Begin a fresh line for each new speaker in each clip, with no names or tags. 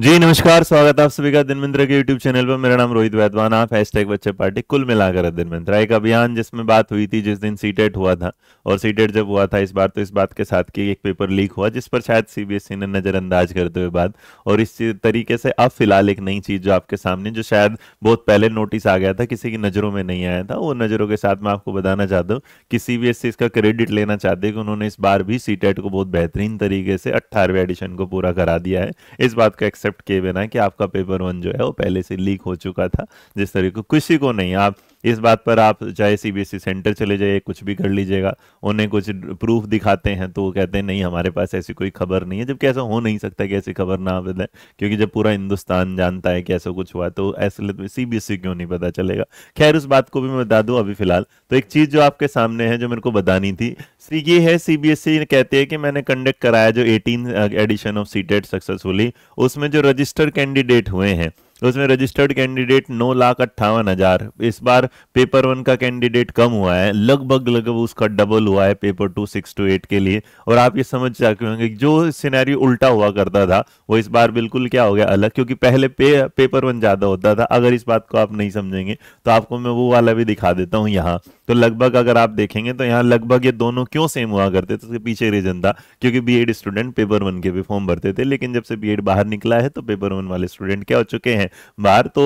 जी नमस्कार स्वागत है आप सभी का दिनमिंत्रा के यूट्यूब चैनल पर मेरा नाम रोहित वैद्वान आप हैश टैग बच्चे पार्टी कुल मिलाकर है दिनमिंत्रा एक अभियान जिसमें बात हुई थी जिस दिन सीटेट e हुआ था और सीटेट e जब हुआ था इस बार तो इस बात के साथ की एक पेपर लीक हुआ जिस पर शायद सीबीएसई e ने नज़रअंदाज करते हुए बात और इस तरीके से अब फिलहाल एक नई चीज़ जो आपके सामने जो शायद बहुत पहले नोटिस आ गया था किसी की नज़रों में नहीं आया था वो नज़रों के साथ मैं आपको बताना चाहता हूँ कि सीबीएसई इसका क्रेडिट लेना चाहते हैं कि उन्होंने इस बार भी सीटेट को बहुत बेहतरीन तरीके से अट्ठारहवें एडिशन को पूरा करा दिया है इस बात का एक्सेप्ट किए बिना कि आपका पेपर वन जो है वो पहले से लीक हो चुका था जिस तरीके खुशी को नहीं आप इस बात पर आप चाहे सीबीएसई e सेंटर चले जाइए कुछ भी कर लीजिएगा उन्हें कुछ प्रूफ दिखाते हैं तो वो कहते हैं नहीं हमारे पास ऐसी कोई खबर नहीं है जब कैसा हो नहीं सकता कि ऐसी खबर ना बताए क्योंकि जब पूरा हिंदुस्तान जानता है कि ऐसा कुछ हुआ तो ऐसे सीबीएसई तो e क्यों नहीं पता चलेगा खैर उस बात को भी मैं बता दूं अभी फिलहाल तो एक चीज जो आपके सामने है जो मेरे को बतानी थी ये है सीबीएसई e कहते हैं कि मैंने कंडक्ट कराया जो eighteen edition of CTET successfully उसमें जो रजिस्टर्ड कैंडिडेट हुए हैं तो उसमें रजिस्टर्ड कैंडिडेट नौ लाख अट्ठावन हजार इस बार पेपर वन का कैंडिडेट कम हुआ है लगभग लगभग उसका डबल हुआ है paper two six to eight के लिए और आप ये समझ जाके होंगे जो सिनेरियो उल्टा हुआ करता था वो इस बार बिल्कुल क्या हो गया अलग क्योंकि पहले पे, पेपर वन ज़्यादा होता था अगर इस बात को आप नहीं समझेंगे तो आपको मैं वो वाला भी दिखा देता हूँ यहाँ तो लगभग अगर आप देखेंगे तो यहाँ लगभग ये दोनों क्यों सेम हुआ करते थे पीछे रीजन था क्योंकि बी स्टूडेंट पेपर वन के भी फॉर्म भरते थे लेकिन जब से बी बाहर निकला है तो पेपर वन वाले स्टूडेंट क्या हो चुके हैं बाहर तो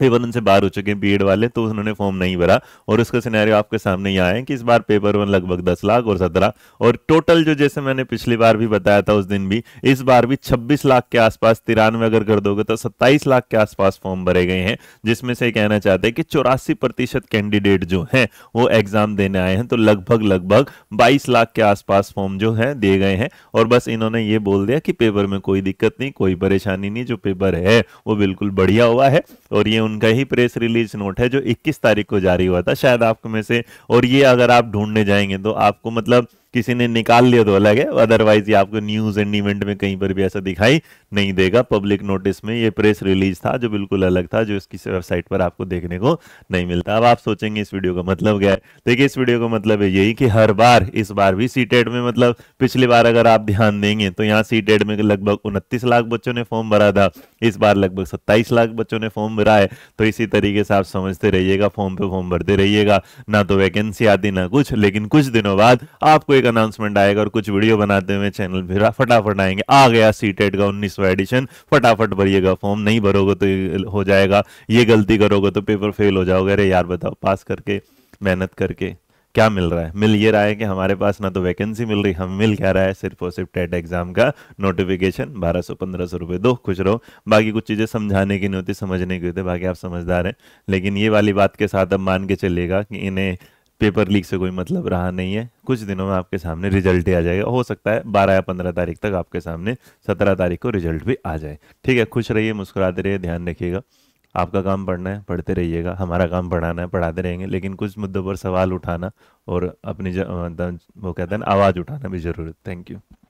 पेपर वन बाहर हो चुके हैं बी वाले तो उन्होंने फॉर्म नहीं भरा और उसका सिनेरियो आपके सामने ही आया है कि इस बार पेपर वन लगभग दस लाख और सत्रह और टोटल जो जैसे मैंने पिछली बार भी बताया था उस दिन भी इस बार भी छब्बीस लाख के आसपास तिरानवे अगर कर दोगे तो सत्ताईस लाख के आसपास फॉर्म भरे गए हैं जिसमें से कहना चाहते हैं कि चौरासी प्रतिशत कैंडिडेट जो है वो एग्जाम देने आए हैं तो लगभग लगभग बाईस लाख के आसपास फॉर्म जो है दिए गए हैं और बस इन्होंने ये बोल दिया कि पेपर में कोई दिक्कत नहीं कोई परेशानी नहीं जो पेपर है वो बिल्कुल बढ़िया हुआ है और ये उनका ही प्रेस रिलीज नोट है जो 21 तारीख को जारी हुआ था शायद आपको में से और ये अगर आप ढूंढने जाएंगे तो आपको मतलब किसी ने निकाल लिया तो अलग है अदरवाइज ये आपको न्यूज एंड इवेंट में कहीं पर भी ऐसा दिखाई नहीं देगा पब्लिक नोटिस में ये प्रेस रिलीज था जो बिल्कुल अलग था जो इसकी वेबसाइट पर आपको देखने को नहीं मिलता अब आप सोचेंगे इस वीडियो का मतलब क्या है देखिए इस वीडियो का मतलब है यही कि हर बार इस बार भी सी में मतलब पिछली बार अगर आप ध्यान देंगे तो यहाँ सी में लगभग उनतीस लाख बच्चों ने फॉर्म भरा था इस बार लगभग सत्ताईस लाख बच्चों ने फॉर्म भरा है तो इसी तरीके से आप समझते रहिएगा फॉर्म पे फॉर्म भरते रहिएगा ना तो वैकेंसी आती ना कुछ लेकिन कुछ दिनों बाद आपको एक अनाउंसमेंट आएगा और कुछ वीडियो बनाते हुए चैनल फिर फटाफट आएंगे आ गया सी टेट का उन्नीसवा एडिशन फटाफट भरिएगा फॉर्म नहीं भरोगे तो हो जाएगा ये गलती करोगे तो पेपर फेल हो जाओगे अरे यार बताओ पास करके मेहनत करके क्या मिल रहा है मिल ये रहा है कि हमारे पास ना तो वैकेंसी मिल रही हम मिल क्या रहा है सिर्फ और सिर्फ टेट एग्जाम का नोटिफिकेशन बारह सौ पंद्रह सौ रुपये दो खुश रहो बाकी कुछ चीज़ें समझाने की नहीं होती समझने की होती बाकी आप समझदार हैं लेकिन ये वाली बात के साथ अब मान के चलिएगा कि इन्हें पेपर लीक से कोई मतलब रहा नहीं है कुछ दिनों में आपके सामने रिजल्ट ही आ जाएगा हो सकता है बारह या पंद्रह तारीख तक आपके सामने सत्रह तारीख को रिजल्ट भी आ जाए ठीक है खुश रहिए मुस्कुराते रहिए ध्यान रखिएगा आपका काम पढ़ना है पढ़ते रहिएगा हमारा काम पढ़ाना है पढ़ाते रहेंगे लेकिन कुछ मुद्दों पर सवाल उठाना और अपनी मतलब वो कहते हैं आवाज़ उठाना भी ज़रूरत थैंक यू